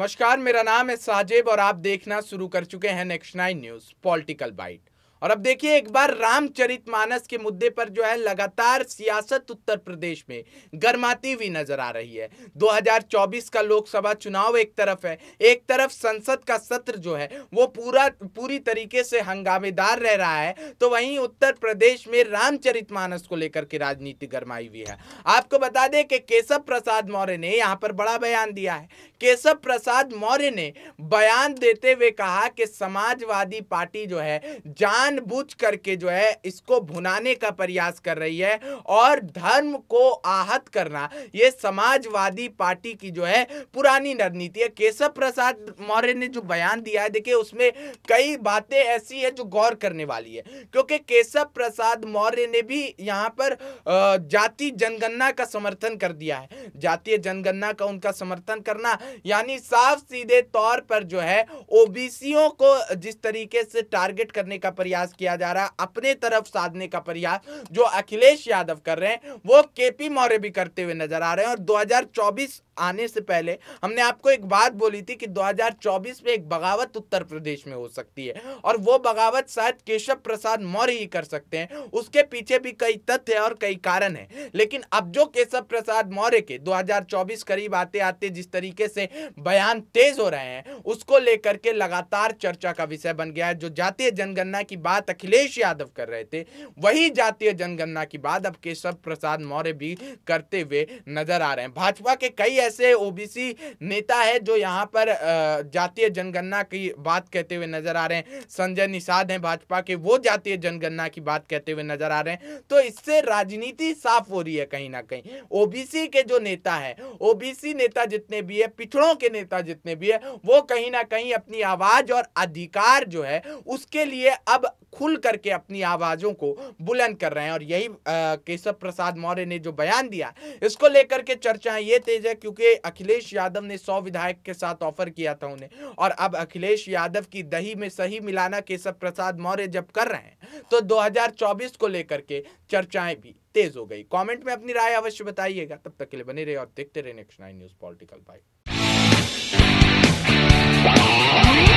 नमस्कार मेरा नाम है साजिब और आप देखना शुरू कर चुके हैं next nine news political bite और अब देखिए एक बार रामचरितमानस के मुद्दे पर जो है लगातार सियासत उत्तर प्रदेश में गर्माती हुई नजर आ रही है 2024 का लोकसभा चुनाव एक तरफ है एक तरफ संसद का सत्र जो है वो पूरा पूरी तरीके से हंगामेदार रह रहा है तो वहीं उत्तर प्रदेश में रामचरितमानस को लेकर के राजनीति गरमाई हुई है आपको बता दें कि केशव प्रसाद मौर्य ने यहाँ पर बड़ा बयान दिया है केशव प्रसाद मौर्य ने बयान देते हुए कहा कि समाजवादी पार्टी जो है जान जानबूझ करके जो है इसको भुनाने का प्रयास कर रही है और धर्म को आहत करना ये समाजवादी पार्टी की जो है पुरानी रणनीति है केशव प्रसाद मौर्य ने जो बयान दिया है देखिए उसमें कई बातें ऐसी है जो गौर करने वाली है क्योंकि केशव प्रसाद मौर्य ने भी यहाँ पर जाति जनगणना का समर्थन कर दिया है जातीय जनगणना का उनका समर्थन करना यानी साफ सीधे तौर पर जो है ओबीसी को जिस तरीके से टारगेट करने का प्रयास प्रयास किया जा रहा है अपने तरफ साधने का प्रयास जो अखिलेश यादव कर रहे हैं वो केपी मौर्य भी करते हुए नजर आ रहे हैं और 2024 आने से पहले हमने आपको एक बात बोली थी कि 2024 में एक बगावत उत्तर प्रदेश में हो सकती है और वो बगावत शायद केशव प्रसाद मौर्य ही कर सकते हैं उसके पीछे भी कई तथ्य और कई कारण है लेकिन अब जो केशव प्रसाद मौर्य के 2024 करीब आते आते जिस तरीके से बयान तेज हो रहे हैं उसको लेकर के लगातार चर्चा का विषय बन गया है जो जातीय जनगणना की बात अखिलेश यादव कर रहे थे वही जातीय जनगणना की बात अब केशव प्रसाद मौर्य भी करते हुए नजर आ रहे हैं भाजपा के कई ऐसे ओबीसी नेता है जो यहाँ पर जातीय जनगणना की बात कहते हुए नजर आ रहे हैं संजय निषाद हैं भाजपा के वो जातीय जनगणना की बात कहते हुए नजर आ रहे हैं तो इससे राजनीति साफ हो रही है कहीं ना कहीं ओबीसी के जो नेता है ओबीसी नेता जितने भी है पिछड़ों के नेता जितने भी है वो कहीं ना कहीं अपनी आवाज और अधिकार जो है उसके लिए अब खुल करके अपनी आवाज़ों को बुलंद कर रहे हैं और यही केशव प्रसाद मौर्य ने जो बयान दिया इसको लेकर के चर्चाएं ये तेज है क्योंकि अखिलेश यादव ने सौ विधायक के साथ ऑफर किया था उन्हें और अब अखिलेश यादव की दही में सही मिलाना केशव प्रसाद मौर्य जब कर रहे हैं तो दो को लेकर के चर्चाएं भी तेज हो गई कमेंट में अपनी राय अवश्य बताइएगा तब तक के लिए बने रहे और देखते रहे next nine news political by